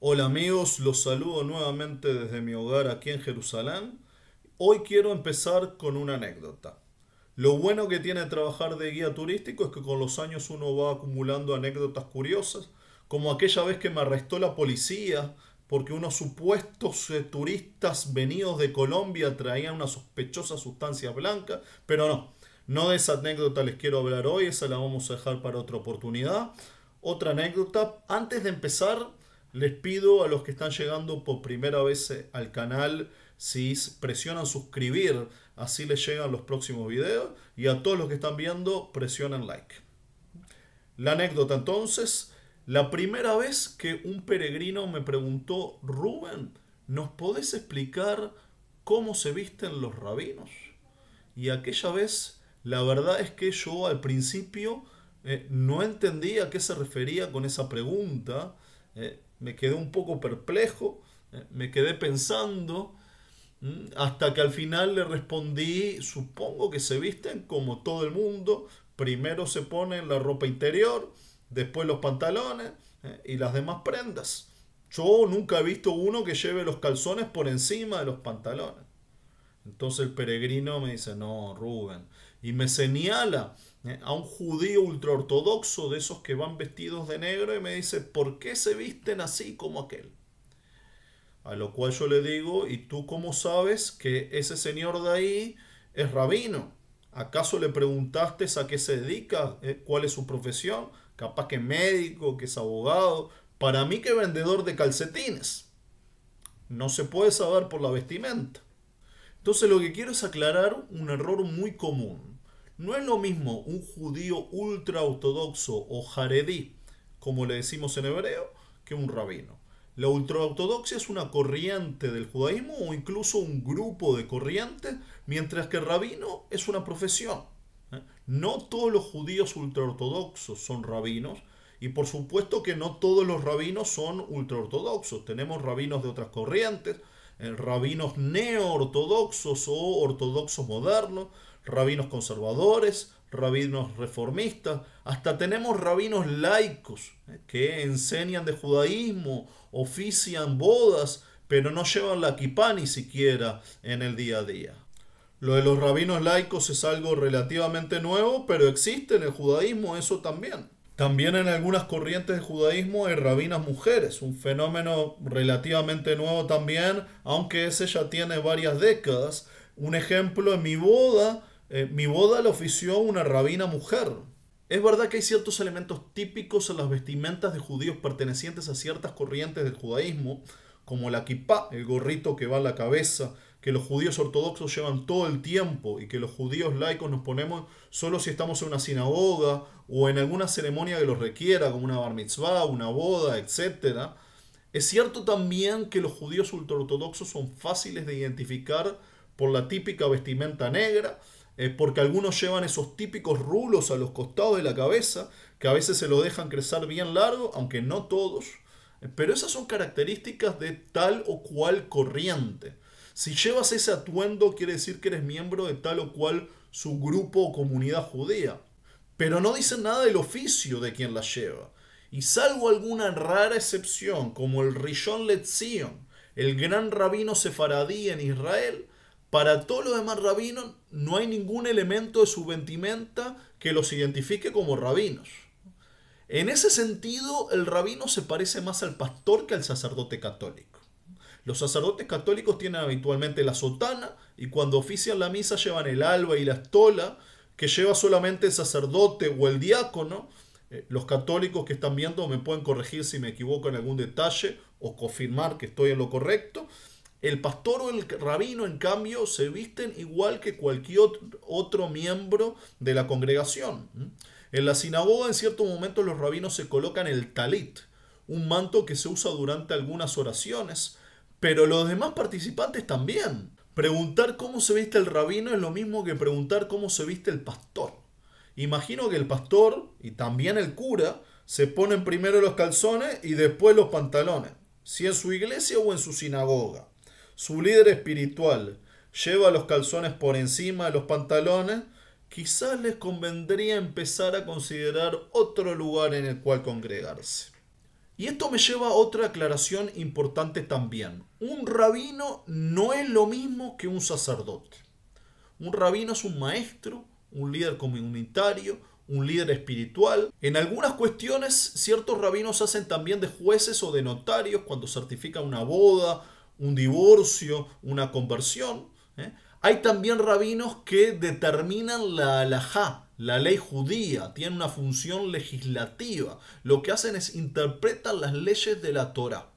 Hola amigos, los saludo nuevamente desde mi hogar aquí en Jerusalén. Hoy quiero empezar con una anécdota. Lo bueno que tiene trabajar de guía turístico es que con los años uno va acumulando anécdotas curiosas, como aquella vez que me arrestó la policía porque unos supuestos eh, turistas venidos de Colombia traían una sospechosa sustancia blanca, pero no, no de esa anécdota les quiero hablar hoy, esa la vamos a dejar para otra oportunidad. Otra anécdota, antes de empezar les pido a los que están llegando por primera vez eh, al canal, si presionan suscribir, así les llegan los próximos videos. Y a todos los que están viendo, presionen like. La anécdota entonces, la primera vez que un peregrino me preguntó, Rubén, ¿nos podés explicar cómo se visten los rabinos? Y aquella vez, la verdad es que yo al principio eh, no entendía a qué se refería con esa pregunta. Eh, me quedé un poco perplejo, eh, me quedé pensando, mm, hasta que al final le respondí, supongo que se visten como todo el mundo, primero se ponen la ropa interior, después los pantalones eh, y las demás prendas. Yo nunca he visto uno que lleve los calzones por encima de los pantalones. Entonces el peregrino me dice, no, Rubén, y me señala eh, a un judío ultraortodoxo de esos que van vestidos de negro y me dice, ¿por qué se visten así como aquel? A lo cual yo le digo, ¿y tú cómo sabes que ese señor de ahí es rabino? ¿Acaso le preguntaste a qué se dedica? Eh, ¿Cuál es su profesión? Capaz que médico, que es abogado. Para mí que vendedor de calcetines. No se puede saber por la vestimenta. Entonces lo que quiero es aclarar un error muy común. No es lo mismo un judío ultra o jaredí, como le decimos en hebreo, que un rabino. La ultraortodoxia es una corriente del judaísmo o incluso un grupo de corrientes, mientras que el rabino es una profesión. ¿eh? No todos los judíos ultraortodoxos son rabinos y por supuesto que no todos los rabinos son ultraortodoxos. Tenemos rabinos de otras corrientes, eh, rabinos neoortodoxos o ortodoxos modernos, rabinos conservadores, rabinos reformistas, hasta tenemos rabinos laicos eh, que enseñan de judaísmo, ofician bodas, pero no llevan la kipá ni siquiera en el día a día. Lo de los rabinos laicos es algo relativamente nuevo, pero existe en el judaísmo eso también. También en algunas corrientes de judaísmo hay rabinas mujeres, un fenómeno relativamente nuevo también, aunque ese ya tiene varias décadas. Un ejemplo, en mi boda, eh, mi boda la ofició una rabina mujer. Es verdad que hay ciertos elementos típicos en las vestimentas de judíos pertenecientes a ciertas corrientes del judaísmo, como la kippah, el gorrito que va a la cabeza, que los judíos ortodoxos llevan todo el tiempo y que los judíos laicos nos ponemos solo si estamos en una sinagoga o en alguna ceremonia que los requiera, como una bar mitzvah, una boda, etc. Es cierto también que los judíos ultraortodoxos son fáciles de identificar por la típica vestimenta negra, es eh, porque algunos llevan esos típicos rulos a los costados de la cabeza, que a veces se lo dejan crecer bien largo, aunque no todos. Pero esas son características de tal o cual corriente. Si llevas ese atuendo quiere decir que eres miembro de tal o cual su grupo o comunidad judía. Pero no dice nada del oficio de quien la lleva. Y salvo alguna rara excepción, como el Rishon Letzion, el gran rabino sefaradí en Israel, para todos los demás rabinos no hay ningún elemento de su vestimenta que los identifique como rabinos. En ese sentido, el rabino se parece más al pastor que al sacerdote católico. Los sacerdotes católicos tienen habitualmente la sotana y cuando ofician la misa llevan el alba y la estola que lleva solamente el sacerdote o el diácono. Eh, los católicos que están viendo me pueden corregir si me equivoco en algún detalle o confirmar que estoy en lo correcto. El pastor o el rabino, en cambio, se visten igual que cualquier otro miembro de la congregación. En la sinagoga en cierto momento los rabinos se colocan el talit, un manto que se usa durante algunas oraciones, pero los demás participantes también. Preguntar cómo se viste el rabino es lo mismo que preguntar cómo se viste el pastor. Imagino que el pastor y también el cura se ponen primero los calzones y después los pantalones, si en su iglesia o en su sinagoga. Su líder espiritual lleva los calzones por encima de los pantalones quizás les convendría empezar a considerar otro lugar en el cual congregarse. Y esto me lleva a otra aclaración importante también. Un rabino no es lo mismo que un sacerdote. Un rabino es un maestro, un líder comunitario, un líder espiritual. En algunas cuestiones ciertos rabinos hacen también de jueces o de notarios cuando certifican una boda, un divorcio, una conversión. ¿eh? Hay también rabinos que determinan la halajá, la ley judía, tiene una función legislativa. Lo que hacen es interpretan las leyes de la Torah.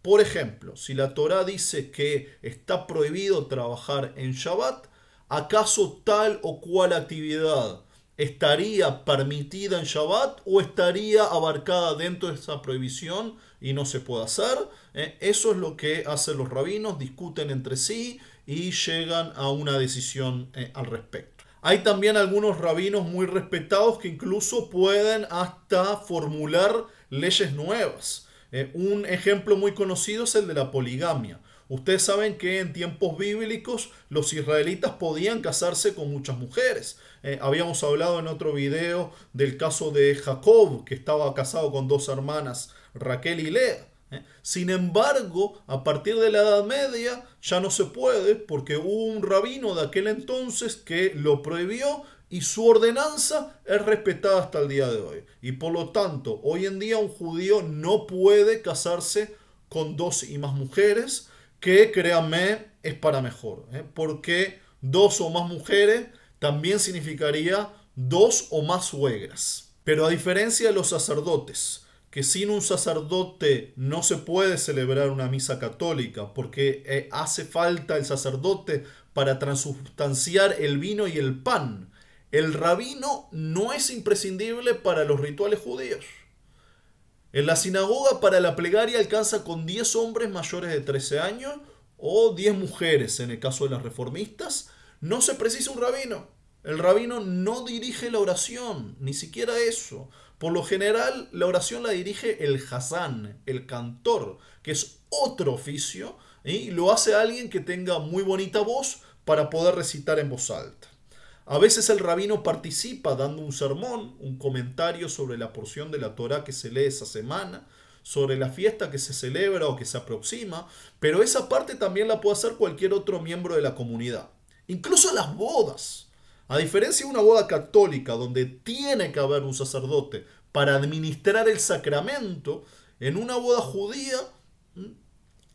Por ejemplo, si la Torah dice que está prohibido trabajar en Shabbat, ¿acaso tal o cual actividad estaría permitida en Shabbat o estaría abarcada dentro de esa prohibición y no se puede hacer. Eh, eso es lo que hacen los rabinos, discuten entre sí y llegan a una decisión eh, al respecto. Hay también algunos rabinos muy respetados que incluso pueden hasta formular leyes nuevas. Eh, un ejemplo muy conocido es el de la poligamia. Ustedes saben que en tiempos bíblicos los israelitas podían casarse con muchas mujeres. Eh, habíamos hablado en otro video del caso de Jacob, que estaba casado con dos hermanas, Raquel y Lea. Eh. Sin embargo, a partir de la Edad Media ya no se puede porque hubo un rabino de aquel entonces que lo prohibió y su ordenanza es respetada hasta el día de hoy. Y por lo tanto, hoy en día un judío no puede casarse con dos y más mujeres que créanme es para mejor, ¿eh? porque dos o más mujeres también significaría dos o más suegras. Pero a diferencia de los sacerdotes, que sin un sacerdote no se puede celebrar una misa católica, porque eh, hace falta el sacerdote para transubstanciar el vino y el pan. El rabino no es imprescindible para los rituales judíos. En la sinagoga para la plegaria alcanza con 10 hombres mayores de 13 años o 10 mujeres en el caso de las reformistas. No se precisa un rabino. El rabino no dirige la oración, ni siquiera eso. Por lo general, la oración la dirige el hassan el cantor, que es otro oficio, y lo hace alguien que tenga muy bonita voz para poder recitar en voz alta. A veces el rabino participa dando un sermón, un comentario sobre la porción de la Torah que se lee esa semana, sobre la fiesta que se celebra o que se aproxima, pero esa parte también la puede hacer cualquier otro miembro de la comunidad. Incluso las bodas. A diferencia de una boda católica donde tiene que haber un sacerdote para administrar el sacramento, en una boda judía, mm,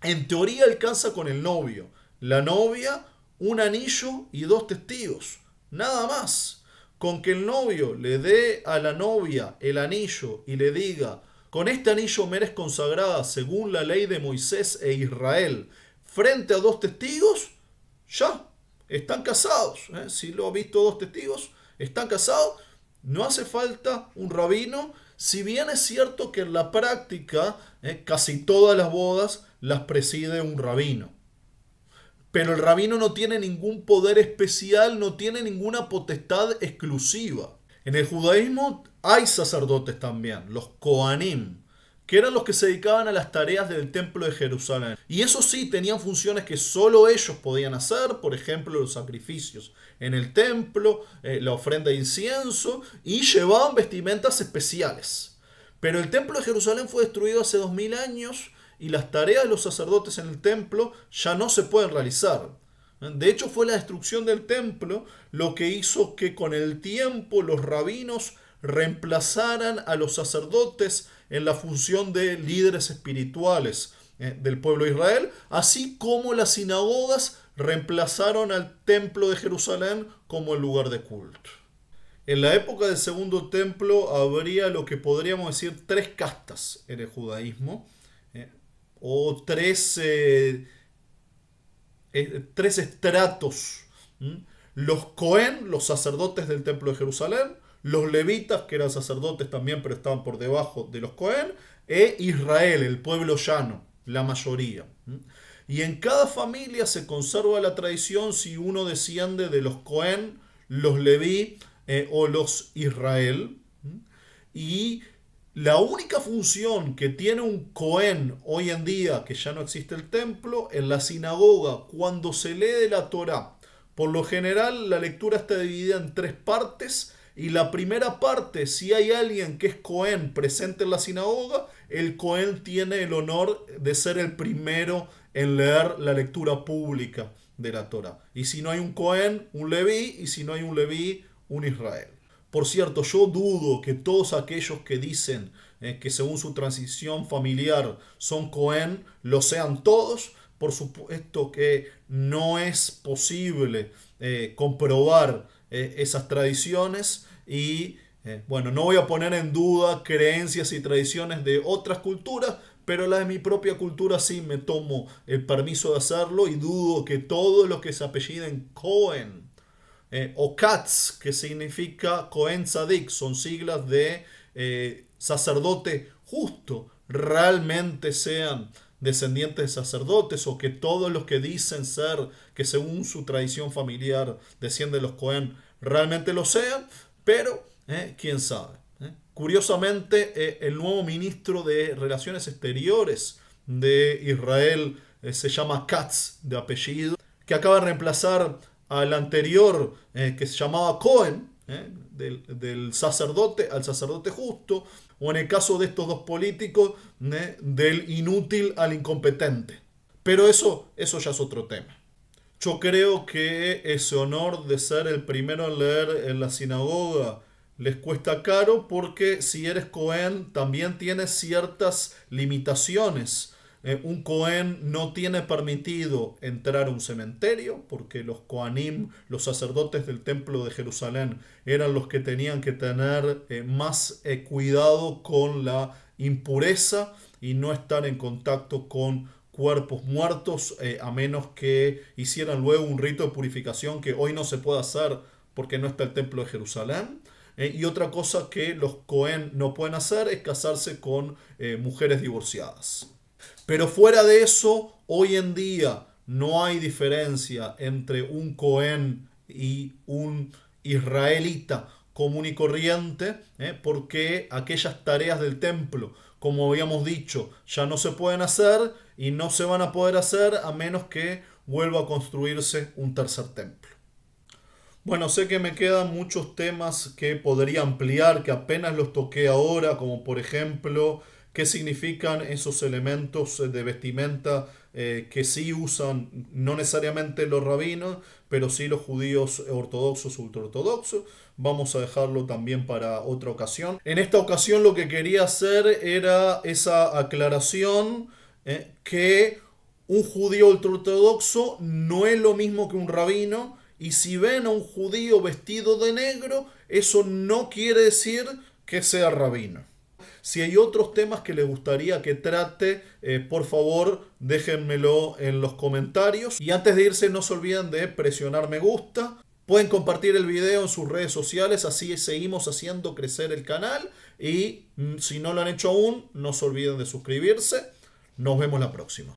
en teoría alcanza con el novio, la novia, un anillo y dos testigos. Nada más. Con que el novio le dé a la novia el anillo y le diga, con este anillo me eres consagrada según la ley de Moisés e Israel, frente a dos testigos, ya, están casados. ¿eh? Si lo han visto dos testigos, están casados. No hace falta un rabino. Si bien es cierto que en la práctica ¿eh? casi todas las bodas las preside un rabino. Pero el rabino no tiene ningún poder especial, no tiene ninguna potestad exclusiva. En el judaísmo hay sacerdotes también, los Koanim, que eran los que se dedicaban a las tareas del templo de Jerusalén. Y eso sí, tenían funciones que solo ellos podían hacer, por ejemplo, los sacrificios en el templo, eh, la ofrenda de incienso, y llevaban vestimentas especiales. Pero el templo de Jerusalén fue destruido hace 2000 años y las tareas de los sacerdotes en el templo ya no se pueden realizar. De hecho, fue la destrucción del templo lo que hizo que con el tiempo los rabinos reemplazaran a los sacerdotes en la función de líderes espirituales eh, del pueblo de Israel, así como las sinagogas reemplazaron al templo de Jerusalén como el lugar de culto. En la época del segundo templo habría lo que podríamos decir tres castas en el judaísmo o tres, eh, eh, estratos. Los Cohen, los sacerdotes del templo de Jerusalén, los levitas, que eran sacerdotes también, pero estaban por debajo de los Cohen, e Israel, el pueblo llano, la mayoría. Y en cada familia se conserva la tradición si uno desciende de los Cohen, los Leví eh, o los Israel. Y la única función que tiene un Cohen hoy en día, que ya no existe el templo, en la sinagoga, cuando se lee de la Torah, por lo general la lectura está dividida en tres partes y la primera parte, si hay alguien que es Cohen presente en la sinagoga, el Cohen tiene el honor de ser el primero en leer la lectura pública de la Torah. Y si no hay un Cohen, un Leví, y si no hay un Leví, un Israel. Por cierto, yo dudo que todos aquellos que dicen eh, que según su transición familiar son Cohen, lo sean todos. Por supuesto que no es posible eh, comprobar eh, esas tradiciones y bueno, no voy a poner en duda creencias y tradiciones de otras culturas, pero la de mi propia cultura sí me tomo el permiso de hacerlo y dudo que todos los que se apelliden Cohen eh, o Katz, que significa Cohen Sadik, son siglas de eh, sacerdote justo, realmente sean descendientes de sacerdotes o que todos los que dicen ser, que según su tradición familiar descienden los Cohen, realmente lo sean, pero eh, quién sabe. Curiosamente, el nuevo ministro de Relaciones Exteriores de Israel se llama Katz de apellido, que acaba de reemplazar al anterior eh, que se llamaba Cohen, eh, del, sacerdote al sacerdote justo, o en el caso de estos dos políticos, eh, del inútil al incompetente. Pero eso, eso ya es otro tema. Yo creo que ese honor de ser el primero en leer en la sinagoga les cuesta caro porque si eres Cohen también tienes ciertas limitaciones eh, un Cohen no tiene permitido entrar a un cementerio, porque los Coanim, los sacerdotes del templo de Jerusalén, eran los que tenían que tener eh, más eh, cuidado con la impureza y no estar en contacto con cuerpos muertos, a menos que hicieran luego un rito de purificación que hoy no se puede hacer porque no está el templo de Jerusalén. y otra cosa que los Cohen no pueden hacer es casarse con mujeres divorciadas. Pero fuera de eso, hoy en día no hay diferencia entre un Cohen y un israelita común y corriente, ¿eh? porque aquellas tareas del templo, como habíamos dicho, ya no se pueden hacer y no se van a poder hacer a menos que vuelva a construirse un tercer templo. Bueno, sé que me quedan muchos temas que podría ampliar, que apenas los toqué ahora, como por ejemplo qué significan esos elementos de vestimenta eh, que sí usan no necesariamente los rabinos, pero sí los judíos ortodoxos, ultraortodoxos. Vamos a dejarlo también para otra ocasión. En esta ocasión lo que quería hacer era esa aclaración eh, que un judío ultraortodoxo no es lo mismo que un rabino. Y si ven a un judío vestido de negro, eso no quiere decir que sea rabino. Si hay otros temas que les gustaría que trate, eh, por favor déjenmelo en los comentarios. Y antes de irse no se olviden de presionar me gusta. Pueden compartir el video en sus redes sociales, así seguimos haciendo crecer el canal. Y mm, si no lo han hecho aún, no se olviden de suscribirse. Nos vemos la próxima.